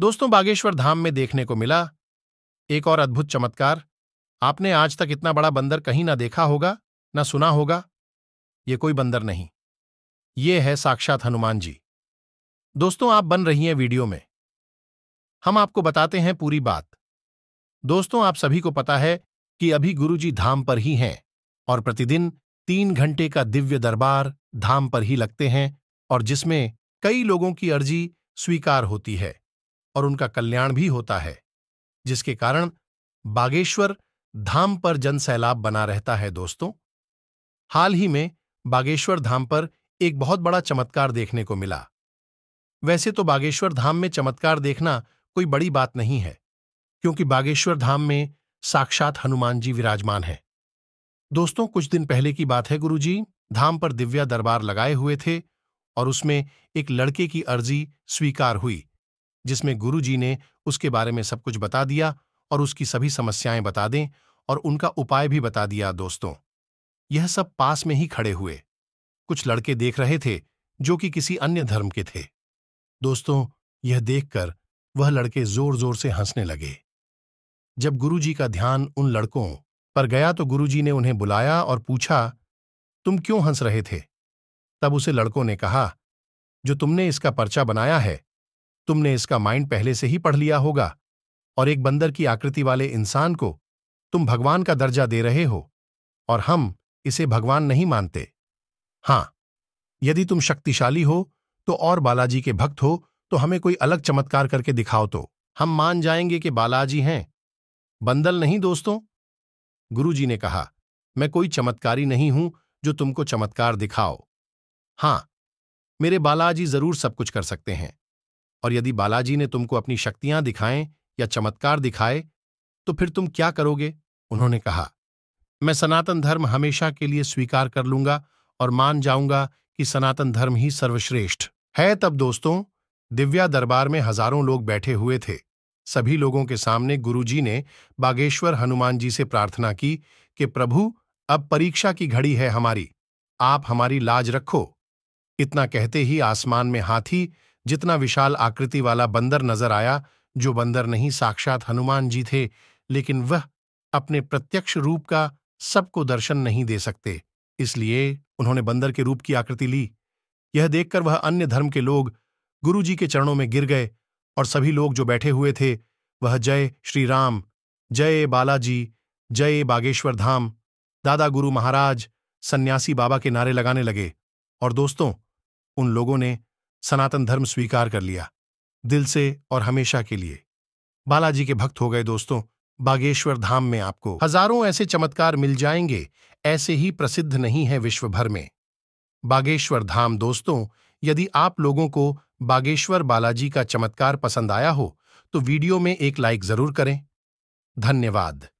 दोस्तों बागेश्वर धाम में देखने को मिला एक और अद्भुत चमत्कार आपने आज तक इतना बड़ा बंदर कहीं ना देखा होगा ना सुना होगा ये कोई बंदर नहीं ये है साक्षात हनुमान जी दोस्तों आप बन रही हैं वीडियो में हम आपको बताते हैं पूरी बात दोस्तों आप सभी को पता है कि अभी गुरुजी धाम पर ही हैं और प्रतिदिन तीन घंटे का दिव्य दरबार धाम पर ही लगते हैं और जिसमें कई लोगों की अर्जी स्वीकार होती है और उनका कल्याण भी होता है जिसके कारण बागेश्वर धाम पर जनसैलाब बना रहता है दोस्तों हाल ही में बागेश्वर धाम पर एक बहुत बड़ा चमत्कार देखने को मिला वैसे तो बागेश्वर धाम में चमत्कार देखना कोई बड़ी बात नहीं है क्योंकि बागेश्वर धाम में साक्षात हनुमान जी विराजमान हैं दोस्तों कुछ दिन पहले की बात है गुरुजी धाम पर दिव्या दरबार लगाए हुए थे और उसमें एक लड़के की अर्जी स्वीकार हुई जिसमें गुरु जी ने उसके बारे में सब कुछ बता दिया और उसकी सभी समस्याएं बता दें और उनका उपाय भी बता दिया दोस्तों यह सब पास में ही खड़े हुए कुछ लड़के देख रहे थे जो कि किसी अन्य धर्म के थे दोस्तों यह देखकर वह लड़के जोर जोर से हंसने लगे जब गुरुजी का ध्यान उन लड़कों पर गया तो गुरुजी ने उन्हें बुलाया और पूछा तुम क्यों हंस रहे थे तब उसे लड़कों ने कहा जो तुमने इसका पर्चा बनाया है तुमने इसका माइंड पहले से ही पढ़ लिया होगा और एक बंदर की आकृति वाले इंसान को तुम भगवान का दर्जा दे रहे हो और हम इसे भगवान नहीं मानते हां यदि तुम शक्तिशाली हो तो और बालाजी के भक्त हो तो हमें कोई अलग चमत्कार करके दिखाओ तो हम मान जाएंगे कि बालाजी हैं बंदल नहीं दोस्तों गुरुजी ने कहा मैं कोई चमत्कारी नहीं हूं जो तुमको चमत्कार दिखाओ हां मेरे बालाजी जरूर सब कुछ कर सकते हैं और यदि बालाजी ने तुमको अपनी शक्तियां दिखाएं या चमत्कार दिखाए तो फिर तुम क्या करोगे उन्होंने कहा मैं सनातन धर्म हमेशा के लिए स्वीकार कर लूंगा और मान जाऊंगा कि सनातन धर्म ही सर्वश्रेष्ठ है तब दोस्तों दिव्या दरबार में हजारों लोग बैठे हुए थे सभी लोगों के सामने गुरुजी ने बागेश्वर हनुमान जी से प्रार्थना की कि प्रभु अब परीक्षा की घड़ी है हमारी आप हमारी लाज रखो इतना कहते ही आसमान में हाथी जितना विशाल आकृति वाला बंदर नजर आया जो बंदर नहीं साक्षात हनुमान जी थे लेकिन वह अपने प्रत्यक्ष रूप का सबको दर्शन नहीं दे सकते इसलिए उन्होंने बंदर के रूप की आकृति ली यह देखकर वह अन्य धर्म के लोग गुरु जी के चरणों में गिर गए और सभी लोग जो बैठे हुए थे वह जय श्री राम जय बालाजी जय बागेश्वर धाम दादा गुरु महाराज सन्यासी बाबा के नारे लगाने लगे और दोस्तों उन लोगों ने सनातन धर्म स्वीकार कर लिया दिल से और हमेशा के लिए बालाजी के भक्त हो गए दोस्तों बागेश्वर धाम में आपको हजारों ऐसे चमत्कार मिल जाएंगे ऐसे ही प्रसिद्ध नहीं है विश्व भर में बागेश्वर धाम दोस्तों यदि आप लोगों को बागेश्वर बालाजी का चमत्कार पसंद आया हो तो वीडियो में एक लाइक जरूर करें धन्यवाद